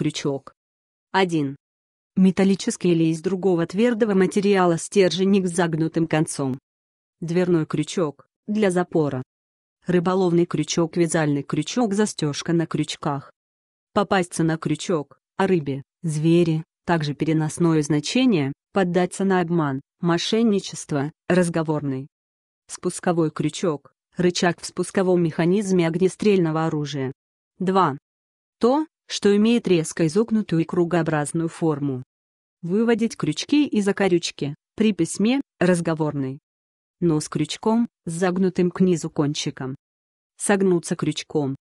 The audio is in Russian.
крючок. 1. Металлический или из другого твердого материала стерженек с загнутым концом. Дверной крючок, для запора. Рыболовный крючок, вязальный крючок, застежка на крючках. Попасться на крючок, о а рыбе, звере, также переносное значение, поддаться на обман, мошенничество, разговорный. Спусковой крючок, рычаг в спусковом механизме огнестрельного оружия. 2. То, что имеет резко изогнутую и кругообразную форму. Выводить крючки и окорючки при письме разговорный, Нос крючком, с загнутым к низу кончиком. Согнуться крючком,